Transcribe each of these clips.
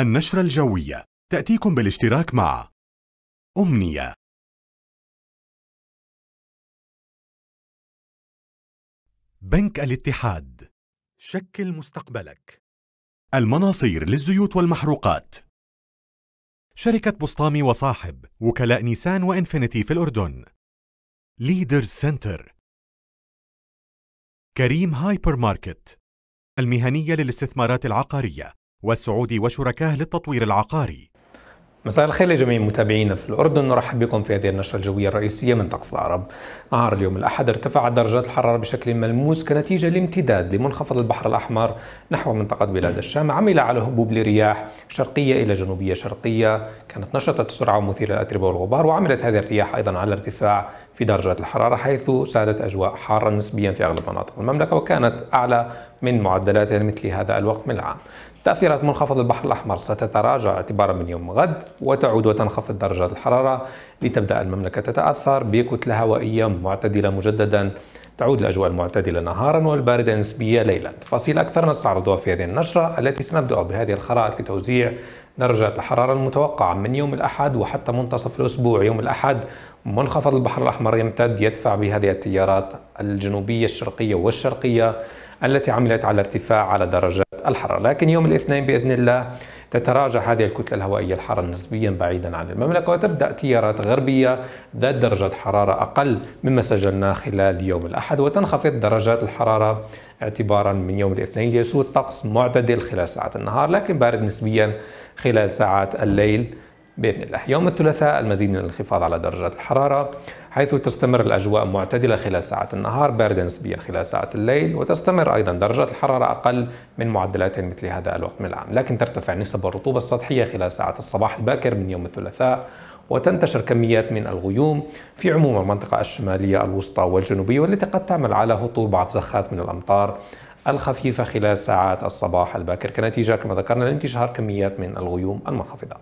النشرة الجوية تأتيكم بالاشتراك مع أمنية بنك الاتحاد شكل مستقبلك المناصير للزيوت والمحروقات شركة بسطامي وصاحب وكلاء نيسان وإنفينيتي في الأردن ليدرز سنتر كريم هايبر ماركت المهنية للاستثمارات العقارية والسعودي وشركائه للتطوير العقاري مساء الخير لجميع متابعينا في الأردن نرحب بكم في هذه النشرة الجوية الرئيسية من طقس العرب نهار اليوم الأحد ارتفعت درجات الحرارة بشكل ملموس كنتيجة لامتداد لمنخفض البحر الأحمر نحو منطقة بلاد الشام عمل على هبوب لرياح شرقية إلى جنوبية شرقية كانت نشطة السرعة ومثيرة الأتربة والغبار وعملت هذه الرياح أيضا على ارتفاع في درجات الحرارة حيث سادت أجواء حارة نسبيا في أغلب مناطق المملكة وكانت أعلى من معدلاتها مثل هذا الوقت من العام تأثيرات منخفض البحر الأحمر ستتراجع اعتبارا من يوم غد وتعود وتنخفض درجات الحرارة لتبدأ المملكة تتأثر بكتلة هوائية معتدلة مجددا تعود الأجواء المعتدلة نهارا والباردة نسبية ليلا تفاصيل أكثر نستعرضها في هذه النشرة التي سنبدأ بهذه الخرائط لتوزيع درجات الحرارة المتوقعة من يوم الأحد وحتى منتصف الأسبوع يوم الأحد منخفض البحر الأحمر يمتد يدفع بهذه التيارات الجنوبية الشرقية والشرقية التي عملت على ارتفاع على درجات الحرارة لكن يوم الاثنين بإذن الله تتراجع هذه الكتلة الهوائية الحارة نسبيا بعيدا عن المملكة وتبدأ تيارات غربية ذات درجة حرارة أقل مما سجلناه خلال يوم الأحد وتنخفض درجات الحرارة اعتبارا من يوم الاثنين ليسود طقس معتدل خلال ساعات النهار لكن بارد نسبيا خلال ساعات الليل باذن الله. يوم الثلاثاء المزيد من الانخفاض على درجات الحراره حيث تستمر الاجواء معتدله خلال ساعات النهار بارده نسبيا خلال ساعات الليل وتستمر ايضا درجات الحراره اقل من معدلات مثل هذا الوقت من العام، لكن ترتفع نسب الرطوبه السطحيه خلال ساعات الصباح الباكر من يوم الثلاثاء وتنتشر كميات من الغيوم في عموم المنطقه الشماليه الوسطى والجنوبيه والتي قد تعمل على هطول بعض زخات من الامطار الخفيفة خلال ساعات الصباح الباكر كنتيجة كما ذكرنا لانتشار كميات من الغيوم المنخفضة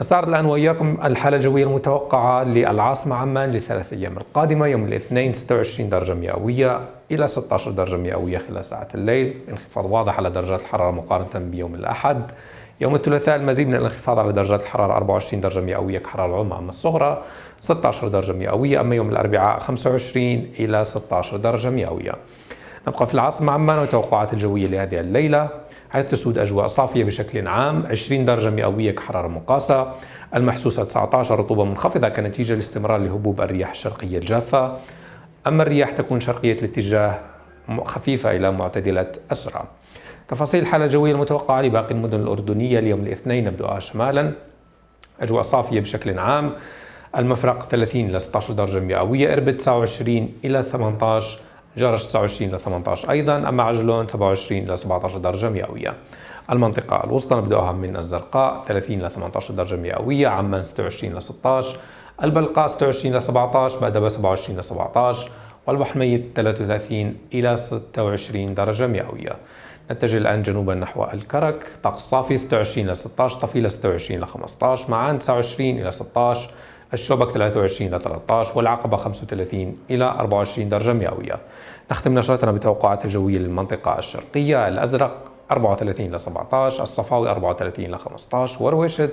نستعرض الآن وإياكم الحالة الجوية المتوقعة للعاصمة عمان لثلاث أيام القادمة يوم الاثنين 26 درجة مئوية إلى 16 درجة مئوية خلال ساعات الليل انخفاض واضح على درجات الحرارة مقارنة بيوم الأحد يوم الثلاثاء المزيد من الانخفاض على درجات الحرارة 24 درجة مئوية كحرارة العظمى أما الصغرى 16 درجة مئوية أما يوم الأربعاء 25 إلى 16 درجة مئوية نبقى في العاصمة عمان وتوقعات الجوية لهذه الليلة حيث تسود أجواء صافية بشكل عام 20 درجة مئوية كحرارة مقاسة المحسوسة 19 رطوبة منخفضة كنتيجة لاستمرار لهبوب الرياح الشرقية الجافة أما الرياح تكون شرقية الاتجاه خفيفة إلى معتدلة أسرع تفاصيل الحالة الجوية المتوقعة لباقي المدن الأردنية اليوم الاثنين نبدأها شمالا أجواء صافية بشكل عام المفرق 30 إلى 16 درجة مئوية إربد 29 إلى 18 جرج 29 ل 18 أيضا أما عجلون 27 ل 17 درجة مئوية المنطقة الوسطى نبدأها من الزرقاء 30 ل 18 درجة مئوية عمان 26 ل 16 البلقاء 26 ل 17 مأدبة 27 ل 17 والبحر الميت 33 إلى 26 درجة مئوية نتجه الآن جنوبا نحو الكرك طقس صافي 26 إلى 16 طفيلة 26 إلى 15 معان 29 إلى 16 الشوبك 23 ل 13 والعقبة 35 إلى 24 درجة مئوية نختم نشرتنا بتوقعات الجوية للمنطقة الشرقية الأزرق 34 إلى 17 الصفاوي 34 إلى 15 ورويشت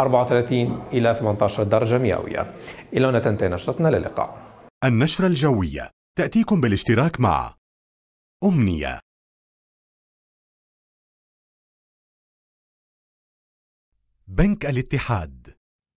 34 إلى 18 درجة مئوية إلى أن تنتهي نشرتنا للقاء النشرة الجوية تأتيكم بالاشتراك مع أمنية بنك الاتحاد